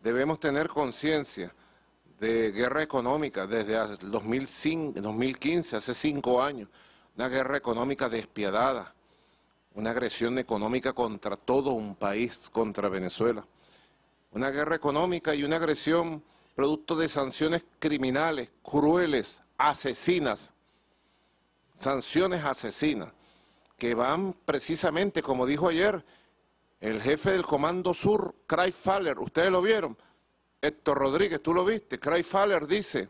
debemos tener conciencia de guerra económica desde 2015, hace cinco años, una guerra económica despiadada, una agresión económica contra todo un país, contra Venezuela, una guerra económica y una agresión producto de sanciones criminales, crueles, asesinas, sanciones asesinas, que van precisamente, como dijo ayer, el jefe del Comando Sur, Craig Faller, ustedes lo vieron, Héctor Rodríguez, tú lo viste, Craig Faller dice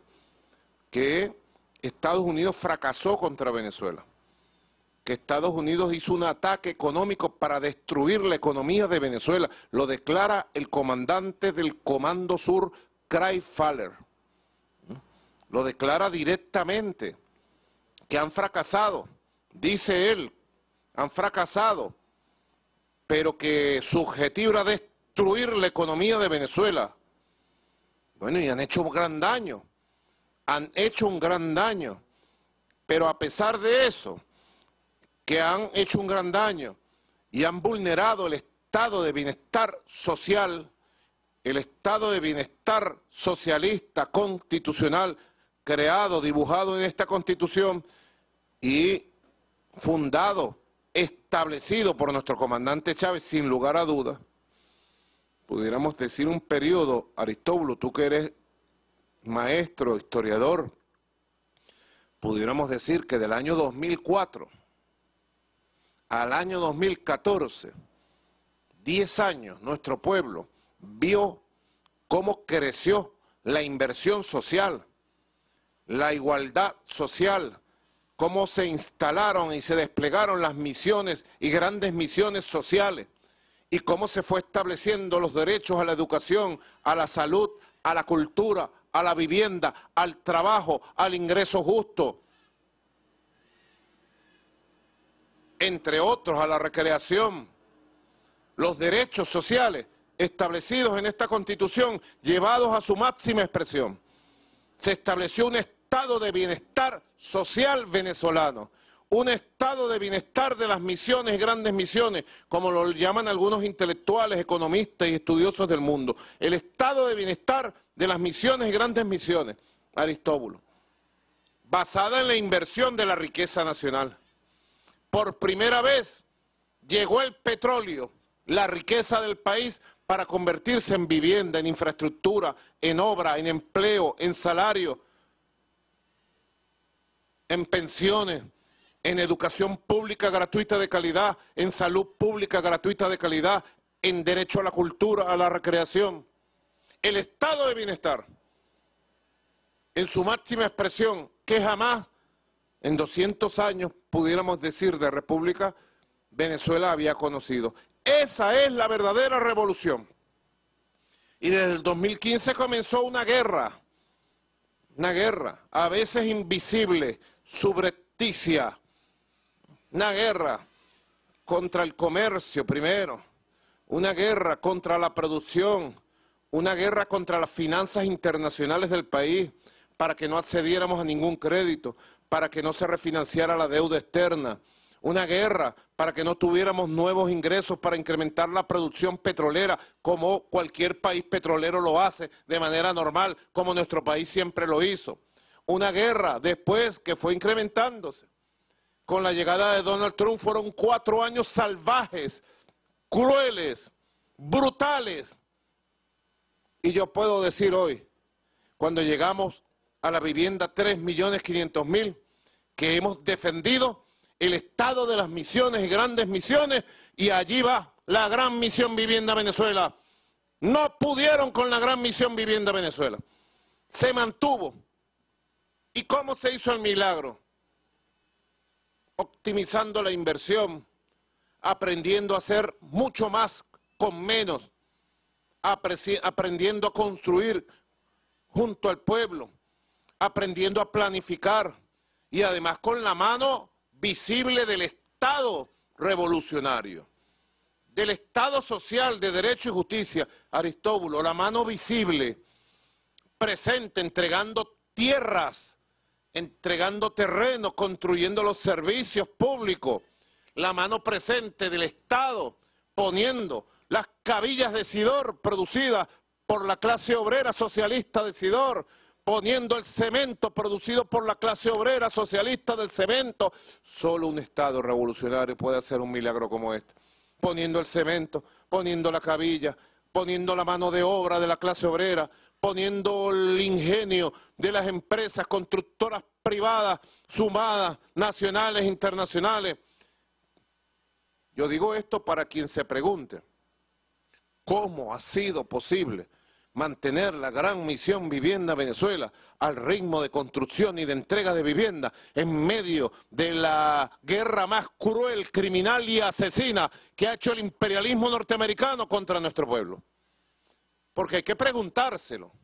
que Estados Unidos fracasó contra Venezuela, que Estados Unidos hizo un ataque económico para destruir la economía de Venezuela, lo declara el comandante del Comando Sur, Craig Faller, ¿Mm? lo declara directamente, que han fracasado, dice él, han fracasado, pero que su objetivo era destruir la economía de Venezuela. Bueno, y han hecho un gran daño, han hecho un gran daño, pero a pesar de eso, que han hecho un gran daño y han vulnerado el estado de bienestar social, el estado de bienestar socialista constitucional creado, dibujado en esta constitución y fundado establecido por nuestro comandante Chávez, sin lugar a dudas, pudiéramos decir un periodo, Aristóbulo, tú que eres maestro, historiador, pudiéramos decir que del año 2004 al año 2014, 10 años, nuestro pueblo vio cómo creció la inversión social, la igualdad social, cómo se instalaron y se desplegaron las misiones y grandes misiones sociales y cómo se fue estableciendo los derechos a la educación, a la salud, a la cultura, a la vivienda, al trabajo, al ingreso justo, entre otros a la recreación, los derechos sociales establecidos en esta Constitución, llevados a su máxima expresión. Se estableció un estado de bienestar social venezolano, un estado de bienestar de las misiones, grandes misiones, como lo llaman algunos intelectuales, economistas y estudiosos del mundo. El estado de bienestar de las misiones, grandes misiones, Aristóbulo, basada en la inversión de la riqueza nacional. Por primera vez llegó el petróleo, la riqueza del país, para convertirse en vivienda, en infraestructura, en obra, en empleo, en salario, en pensiones, en educación pública gratuita de calidad, en salud pública gratuita de calidad, en derecho a la cultura, a la recreación. El estado de bienestar, en su máxima expresión, que jamás en 200 años pudiéramos decir de República Venezuela había conocido. Esa es la verdadera revolución. Y desde el 2015 comenzó una guerra, una guerra, a veces invisible, subrepticia, una guerra contra el comercio primero, una guerra contra la producción, una guerra contra las finanzas internacionales del país para que no accediéramos a ningún crédito, para que no se refinanciara la deuda externa, una guerra para que no tuviéramos nuevos ingresos para incrementar la producción petrolera, como cualquier país petrolero lo hace de manera normal, como nuestro país siempre lo hizo una guerra, después que fue incrementándose. Con la llegada de Donald Trump fueron cuatro años salvajes, crueles, brutales. Y yo puedo decir hoy, cuando llegamos a la vivienda MILLONES MIL, que hemos defendido el estado de las misiones y grandes misiones, y allí va la gran misión Vivienda Venezuela. No pudieron con la gran misión Vivienda Venezuela. Se mantuvo ¿Y cómo se hizo el milagro? Optimizando la inversión, aprendiendo a hacer mucho más con menos, aprendiendo a construir junto al pueblo, aprendiendo a planificar y además con la mano visible del Estado revolucionario, del Estado social de derecho y justicia, Aristóbulo, la mano visible, presente, entregando tierras, entregando terreno, construyendo los servicios públicos, la mano presente del Estado, poniendo las cabillas de Sidor producidas por la clase obrera socialista de Sidor, poniendo el cemento producido por la clase obrera socialista del cemento. Solo un Estado revolucionario puede hacer un milagro como este. Poniendo el cemento, poniendo la cabilla, poniendo la mano de obra de la clase obrera, poniendo el ingenio de las empresas constructoras privadas, sumadas, nacionales, internacionales. Yo digo esto para quien se pregunte, ¿cómo ha sido posible mantener la gran misión Vivienda Venezuela al ritmo de construcción y de entrega de vivienda en medio de la guerra más cruel, criminal y asesina que ha hecho el imperialismo norteamericano contra nuestro pueblo? Porque hay que preguntárselo.